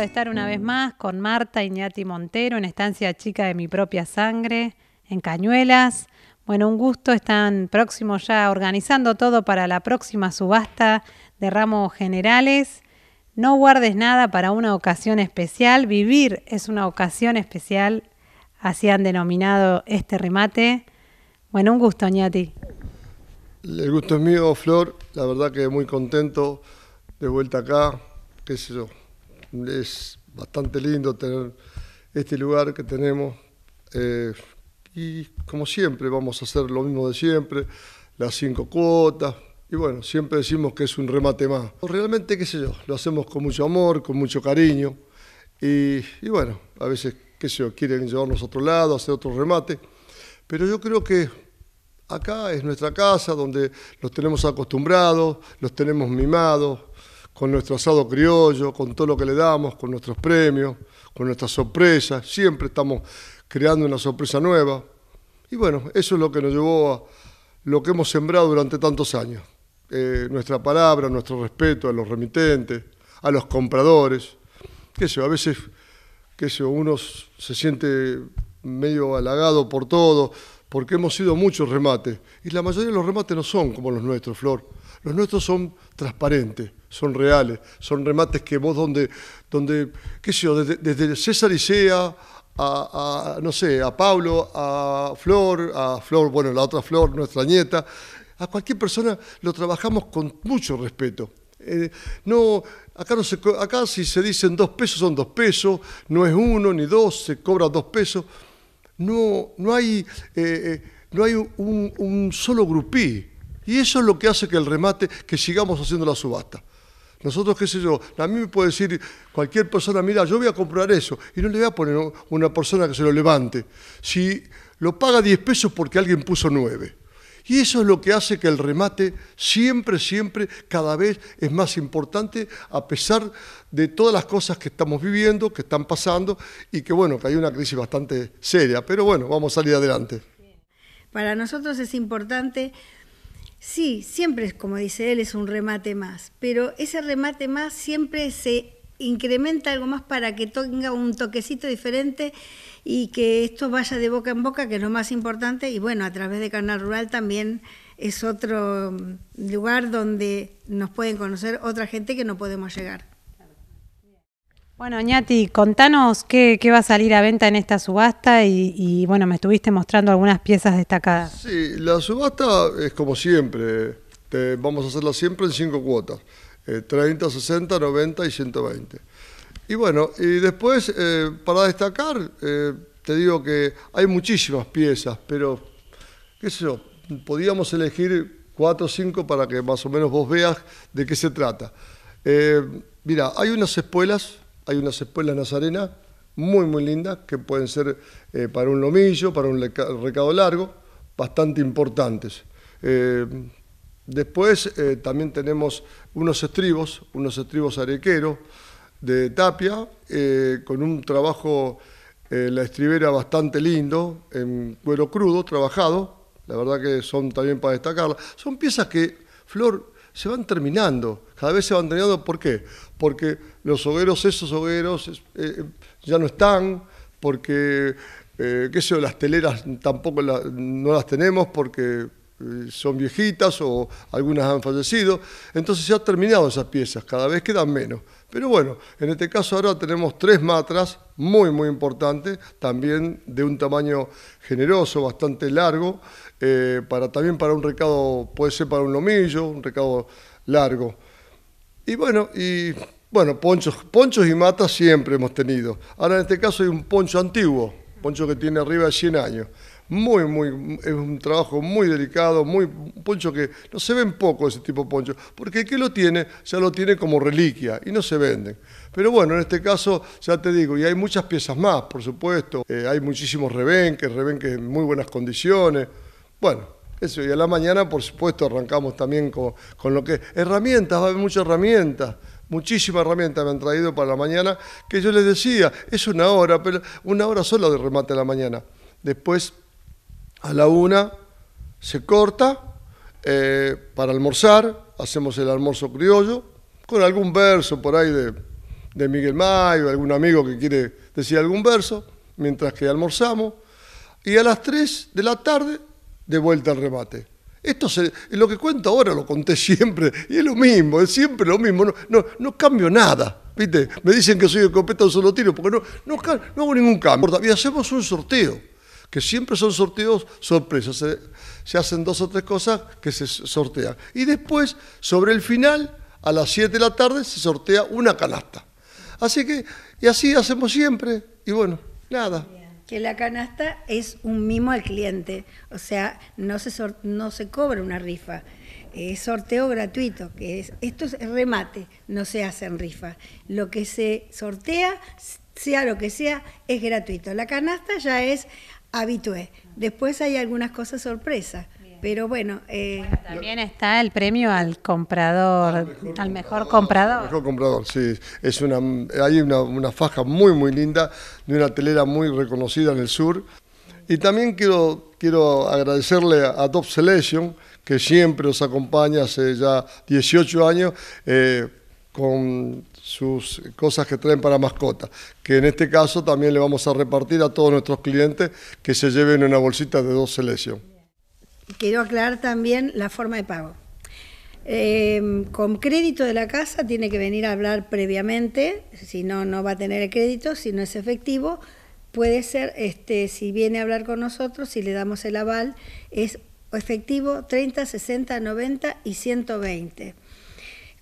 de estar una vez más con Marta Iñati Montero en Estancia Chica de mi propia sangre, en Cañuelas. Bueno, un gusto, están próximos ya organizando todo para la próxima subasta de ramos generales. No guardes nada para una ocasión especial, vivir es una ocasión especial, así han denominado este remate. Bueno, un gusto, Iñati. El gusto es mío, Flor, la verdad que muy contento de vuelta acá, qué sé yo, es bastante lindo tener este lugar que tenemos. Eh, y como siempre, vamos a hacer lo mismo de siempre, las cinco cuotas. Y bueno, siempre decimos que es un remate más. Realmente, qué sé yo, lo hacemos con mucho amor, con mucho cariño. Y, y bueno, a veces, qué sé yo, quieren llevarnos a otro lado, hacer otro remate. Pero yo creo que acá es nuestra casa, donde los tenemos acostumbrados, los tenemos mimados, con nuestro asado criollo, con todo lo que le damos, con nuestros premios, con nuestras sorpresas. Siempre estamos creando una sorpresa nueva. Y bueno, eso es lo que nos llevó a lo que hemos sembrado durante tantos años. Eh, nuestra palabra, nuestro respeto a los remitentes, a los compradores. Qué sé, a veces qué uno se siente medio halagado por todo, porque hemos sido muchos remates. Y la mayoría de los remates no son como los nuestros, Flor. Los nuestros son transparentes, son reales, son remates que vos donde, donde qué sé yo, desde, César a, no sé, a Pablo, a Flor, a Flor, bueno, la otra Flor, nuestra nieta, a cualquier persona lo trabajamos con mucho respeto. Eh, no, acá, no se, acá si se dicen dos pesos son dos pesos, no es uno ni dos, se cobra dos pesos. No, no hay, eh, eh, no hay un, un solo grupí y eso es lo que hace que el remate, que sigamos haciendo la subasta. Nosotros, qué sé yo, a mí me puede decir cualquier persona, mira, yo voy a comprar eso, y no le voy a poner una persona que se lo levante. Si lo paga 10 pesos porque alguien puso 9. Y eso es lo que hace que el remate siempre, siempre, cada vez es más importante, a pesar de todas las cosas que estamos viviendo, que están pasando, y que bueno, que hay una crisis bastante seria, pero bueno, vamos a salir adelante. Para nosotros es importante Sí, siempre, es como dice él, es un remate más, pero ese remate más siempre se incrementa algo más para que tenga un toquecito diferente y que esto vaya de boca en boca, que es lo más importante, y bueno, a través de Canal Rural también es otro mm, lugar donde nos pueden conocer otra gente que no podemos llegar. Bueno, Ñati, contanos qué, va a salir a venta en esta subasta y, bueno, me estuviste mostrando algunas piezas destacadas. Sí, la subasta es como siempre, vamos a hacerla siempre en cinco cuotas, 30, 60, 90 y 120. Y bueno, y después, eh, para destacar, eh, te digo que hay muchísimas piezas, pero, qué sé yo, podíamos elegir cuatro o cinco para que más o menos vos veas de qué se trata. Eh, mira, hay unas espuelas hay unas espuelas nazarenas muy, muy lindas que pueden ser eh, para un lomillo, para un recado largo, bastante importantes. Eh, después eh, también tenemos unos estribos, unos estribos arequeros de tapia, con un trabajo, la estribera bastante lindo, en cuero crudo, trabajado, la verdad que son también para destacarla. Son piezas que, Flor, se van terminando. Cada vez se van terminando, ¿por qué? Porque los hogueros, esos hogueros, eh, ya no están, porque, eh, qué sé las teleras tampoco no las tenemos porque eh, son viejitas o algunas han fallecido, entonces se han terminado esas piezas, cada vez quedan menos. Pero bueno, en este caso ahora tenemos tres matras muy, muy importantes, también de un tamaño generoso, bastante largo, eh, para, también para un recado, puede ser para un lomillo, un recado largo. Y bueno, y bueno, ponchos, ponchos y matas siempre hemos tenido. Ahora en este caso hay un poncho antiguo, poncho que tiene arriba de 100 años. Muy, muy, es un trabajo muy delicado, muy, un poncho que no se ven poco ese tipo de poncho, porque el que lo tiene ya lo tiene como reliquia y no se venden. Pero bueno, en este caso ya te digo, y hay muchas piezas más, por supuesto, eh, hay muchísimos rebenques, rebenques en muy buenas condiciones. Bueno, eso, y a la mañana, por supuesto, arrancamos también con, lo que. Herramientas, va a haber muchas herramientas, muchísimas herramientas me han traído para la mañana, que yo les decía, es una hora, pero una hora sola de remate a la mañana. Después, a la una, se corta eh, para almorzar, hacemos el almuerzo criollo, con algún verso por ahí de, Miguel Mayo, algún amigo que quiere decir algún verso, mientras que almorzamos. Y a las 3 de la tarde de vuelta al remate. Esto es lo que cuento ahora lo conté siempre, y es lo mismo, es siempre lo mismo, no, no, no cambio nada. ¿viste? Me dicen que soy el copeta un solo tiro, porque no, no, no, hago ningún cambio. Y hacemos un sorteo, que siempre son sorteos sorpresas. Se, se hacen dos o tres cosas que se sortean. Y después, sobre el final, a las 7 de la tarde, se sortea una canasta. Así que, y así hacemos siempre. Y bueno, nada que la canasta es un mimo al cliente, o sea, no se, no se cobra una rifa, eh, es sorteo gratuito, que es, esto es remate, no se hacen rifa, Lo que se sortea, sea lo que sea, es gratuito. La canasta ya es habitué. Después hay algunas cosas sorpresas pero bueno, eh, También está el premio al comprador, al mejor, comprador. mejor comprador, sí. Es hay una, faja muy, muy linda de una telera muy reconocida en el sur. Y también quiero, quiero agradecerle a Top Selection, que siempre os acompaña hace ya 18 años eh, con sus cosas que traen para mascotas, que en este caso también le vamos a repartir a todos nuestros clientes que se lleven una bolsita de dos Selection quiero aclarar también la forma de pago. Eh, con crédito de la casa tiene que venir a hablar previamente, si no, no va a tener el crédito, si no es efectivo. Puede ser, este, si viene a hablar con nosotros, si le damos el aval, es efectivo 30, 60, 90 y 120,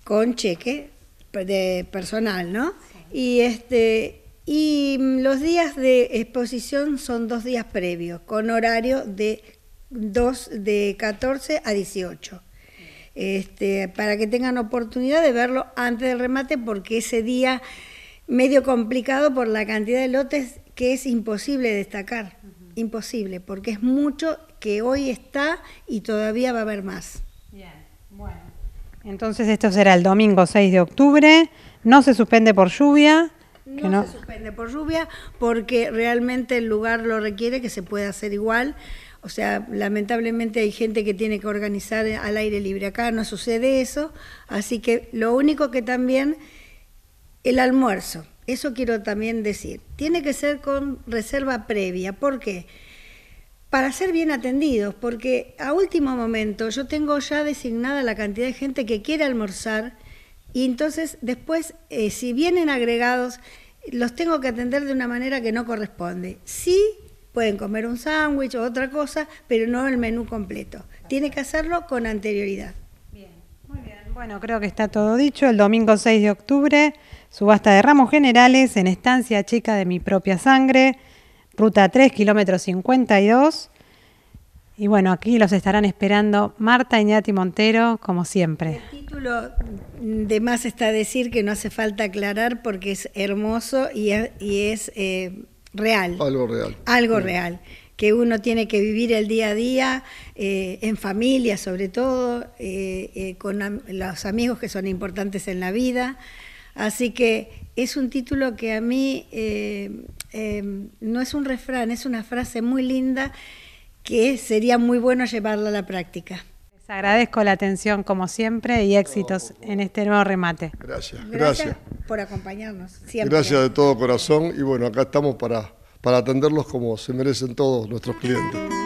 con cheque de personal, ¿no? Y, este, y mm, los días de exposición son dos días previos, con horario de 2 de 14 a 18. Este, para que tengan oportunidad de verlo antes del remate, porque ese día medio complicado por la cantidad de lotes que es imposible destacar, imposible, porque es mucho que hoy está y todavía va a haber más. Bien, bueno. Entonces esto será el domingo 6 de octubre, no se suspende por lluvia. no se suspende por lluvia porque realmente el lugar lo requiere que se pueda hacer igual o sea, lamentablemente hay gente que tiene que organizar al aire libre. Acá no sucede eso, así que lo único que también, el almuerzo, eso quiero también decir, tiene que ser con reserva previa. ¿Por qué? Para ser bien atendidos, porque a último momento yo tengo ya designada la cantidad de gente que quiere almorzar y entonces después, eh, si vienen agregados, los tengo que atender de una manera que no corresponde. Sí pueden comer un sándwich o otra cosa, pero no el menú completo. Tiene que hacerlo con anterioridad. Bien, muy bien. Bueno, creo que está todo dicho. El domingo 6 de octubre, subasta de ramos generales en Estancia Chica de mi propia sangre, ruta 3, kilómetro 52. Y bueno, aquí los estarán esperando Marta Iñati Montero, como siempre. El título de más está decir que no hace falta aclarar porque es hermoso y es, eh, real. Algo real. Algo mm. real, que uno tiene que vivir el día a día, eh, en familia sobre todo, eh, eh, con los amigos que son importantes en la vida. Así que es un título que a mí em, no es un refrán, es una frase muy linda que sería muy bueno llevarla a la práctica agradezco la atención como siempre y éxitos en este nuevo remate. Gracias, gracias. por acompañarnos. Gracias de todo corazón y bueno, acá estamos para atenderlos como se merecen todos nuestros clientes.